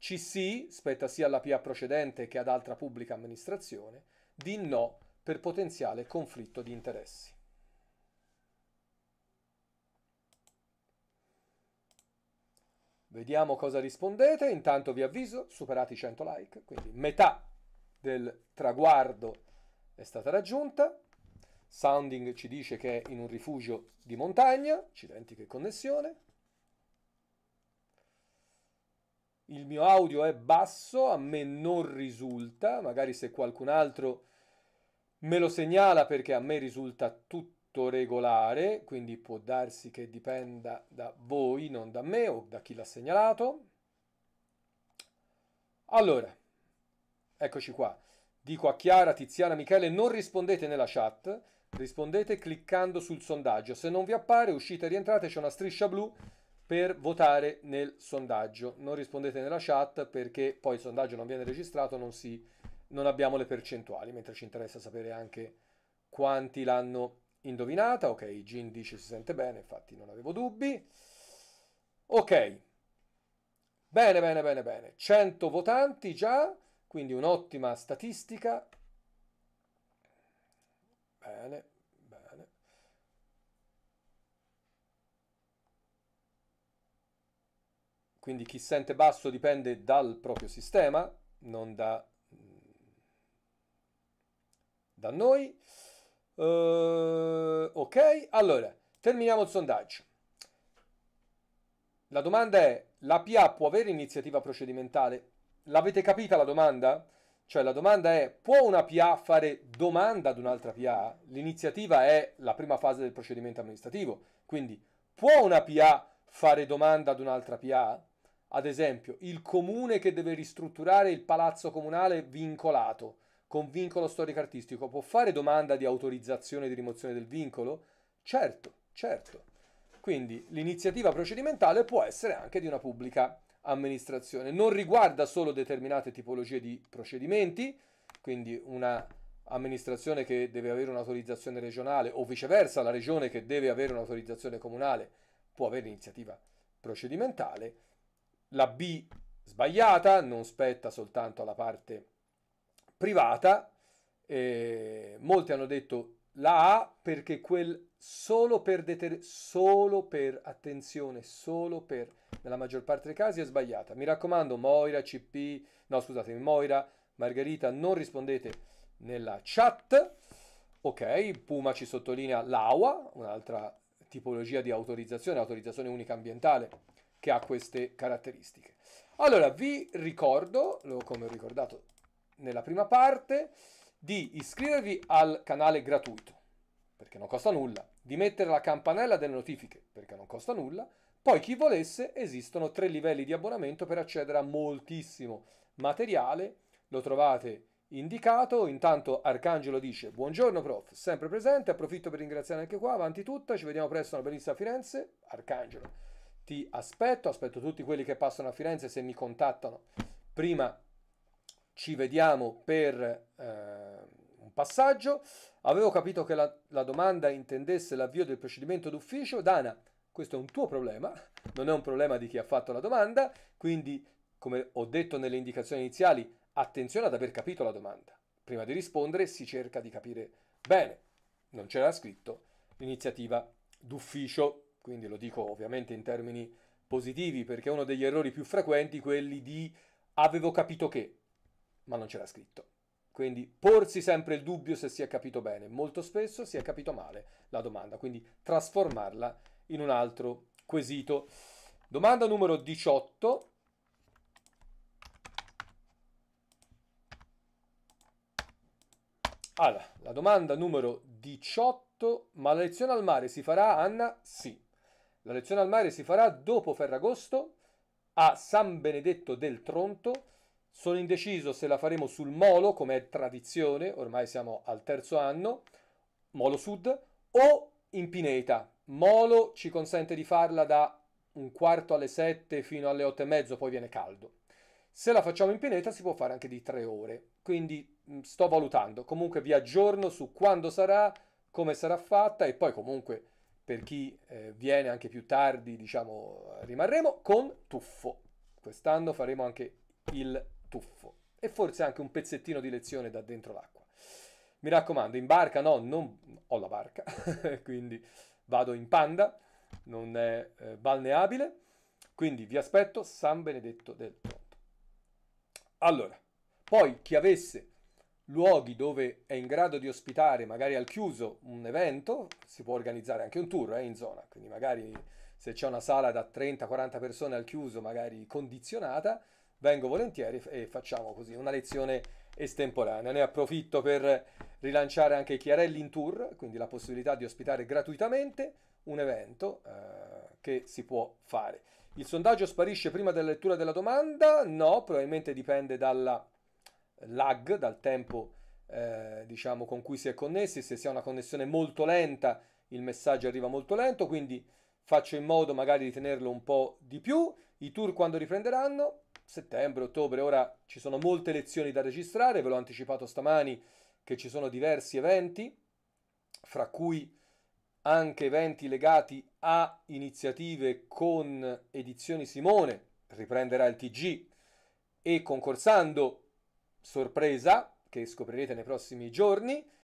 CC spetta sia alla PA precedente che ad altra pubblica amministrazione di no per potenziale conflitto di interessi. Vediamo cosa rispondete, intanto vi avviso, superati i 100 like, quindi metà del traguardo è stata raggiunta. Sounding ci dice che è in un rifugio di montagna, accidenti che connessione. il mio audio è basso, a me non risulta, magari se qualcun altro me lo segnala perché a me risulta tutto regolare, quindi può darsi che dipenda da voi, non da me o da chi l'ha segnalato. Allora, eccoci qua. Dico a Chiara, Tiziana, Michele, non rispondete nella chat, rispondete cliccando sul sondaggio. Se non vi appare, uscite e rientrate, c'è una striscia blu per votare nel sondaggio. Non rispondete nella chat perché poi il sondaggio non viene registrato, non, si, non abbiamo le percentuali, mentre ci interessa sapere anche quanti l'hanno indovinata. Ok, Gin dice si sente bene, infatti non avevo dubbi. Ok, bene, bene, bene, bene. 100 votanti già, quindi un'ottima statistica. Bene, quindi chi sente basso dipende dal proprio sistema, non da, da noi. Uh, ok, allora, terminiamo il sondaggio. La domanda è, la PA può avere iniziativa procedimentale? L'avete capita la domanda? Cioè la domanda è, può una PA fare domanda ad un'altra PA? L'iniziativa è la prima fase del procedimento amministrativo, quindi può una PA fare domanda ad un'altra PA? Ad esempio, il comune che deve ristrutturare il palazzo comunale vincolato con vincolo storico-artistico può fare domanda di autorizzazione di rimozione del vincolo? Certo, certo. Quindi l'iniziativa procedimentale può essere anche di una pubblica amministrazione. Non riguarda solo determinate tipologie di procedimenti, quindi una amministrazione che deve avere un'autorizzazione regionale o viceversa la regione che deve avere un'autorizzazione comunale può avere iniziativa procedimentale, la B sbagliata, non spetta soltanto alla parte privata. Eh, molti hanno detto la A perché quel solo per, deter- solo per attenzione, solo per nella maggior parte dei casi è sbagliata. Mi raccomando, Moira, CP, no scusatemi, Moira, Margherita, non rispondete nella chat. Ok, Puma ci sottolinea l'AUA, un'altra tipologia di autorizzazione, autorizzazione unica ambientale che ha queste caratteristiche. Allora, vi ricordo, come ho ricordato nella prima parte, di iscrivervi al canale gratuito, perché non costa nulla, di mettere la campanella delle notifiche, perché non costa nulla, poi chi volesse esistono tre livelli di abbonamento per accedere a moltissimo materiale, lo trovate indicato, intanto Arcangelo dice buongiorno prof, sempre presente, approfitto per ringraziare anche qua, avanti tutta, ci vediamo presto alla bellissima Firenze, Arcangelo ti aspetto, aspetto tutti quelli che passano a Firenze se mi contattano. Prima ci vediamo per eh, un passaggio. Avevo capito che la, la domanda intendesse l'avvio del procedimento d'ufficio. Dana, questo è un tuo problema, non è un problema di chi ha fatto la domanda, quindi come ho detto nelle indicazioni iniziali, attenzione ad aver capito la domanda. Prima di rispondere si cerca di capire bene. Non c'era scritto l'iniziativa d'ufficio quindi lo dico ovviamente in termini positivi perché è uno degli errori più frequenti quelli di avevo capito che, ma non c'era scritto. Quindi porsi sempre il dubbio se si è capito bene, molto spesso si è capito male la domanda, quindi trasformarla in un altro quesito. Domanda numero 18. Allora, la domanda numero 18, ma la lezione al mare si farà, Anna? Sì. La lezione al mare si farà dopo Ferragosto a San Benedetto del Tronto. Sono indeciso se la faremo sul Molo, come è tradizione, ormai siamo al terzo anno, Molo Sud, o in Pineta. Molo ci consente di farla da un quarto alle sette fino alle otto e mezzo, poi viene caldo. Se la facciamo in pineta si può fare anche di tre ore, quindi mm, sto valutando. Comunque vi aggiorno su quando sarà, come sarà fatta e poi comunque per chi eh, viene anche più tardi, diciamo, rimarremo con tuffo. Quest'anno faremo anche il tuffo e forse anche un pezzettino di lezione da dentro l'acqua. Mi raccomando, in barca no, non ho la barca, quindi vado in panda, non è eh, balneabile, quindi vi aspetto San Benedetto del Tronto. Allora, poi chi avesse luoghi dove è in grado di ospitare, magari al chiuso, un evento, si può organizzare anche un tour eh, in zona, quindi magari se c'è una sala da 30-40 persone al chiuso, magari condizionata, vengo volentieri e facciamo così una lezione estemporanea. Ne approfitto per rilanciare anche Chiarelli in Tour, quindi la possibilità di ospitare gratuitamente un evento eh, che si può fare. Il sondaggio sparisce prima della lettura della domanda? No, probabilmente dipende dalla lag dal tempo eh, diciamo con cui si è connessi, se si ha una connessione molto lenta il messaggio arriva molto lento, quindi faccio in modo magari di tenerlo un po' di più, i tour quando riprenderanno, settembre, ottobre, ora ci sono molte lezioni da registrare, ve l'ho anticipato stamani che ci sono diversi eventi, fra cui anche eventi legati a iniziative con Edizioni Simone, riprenderà il TG e concorsando sorpresa che scoprirete nei prossimi giorni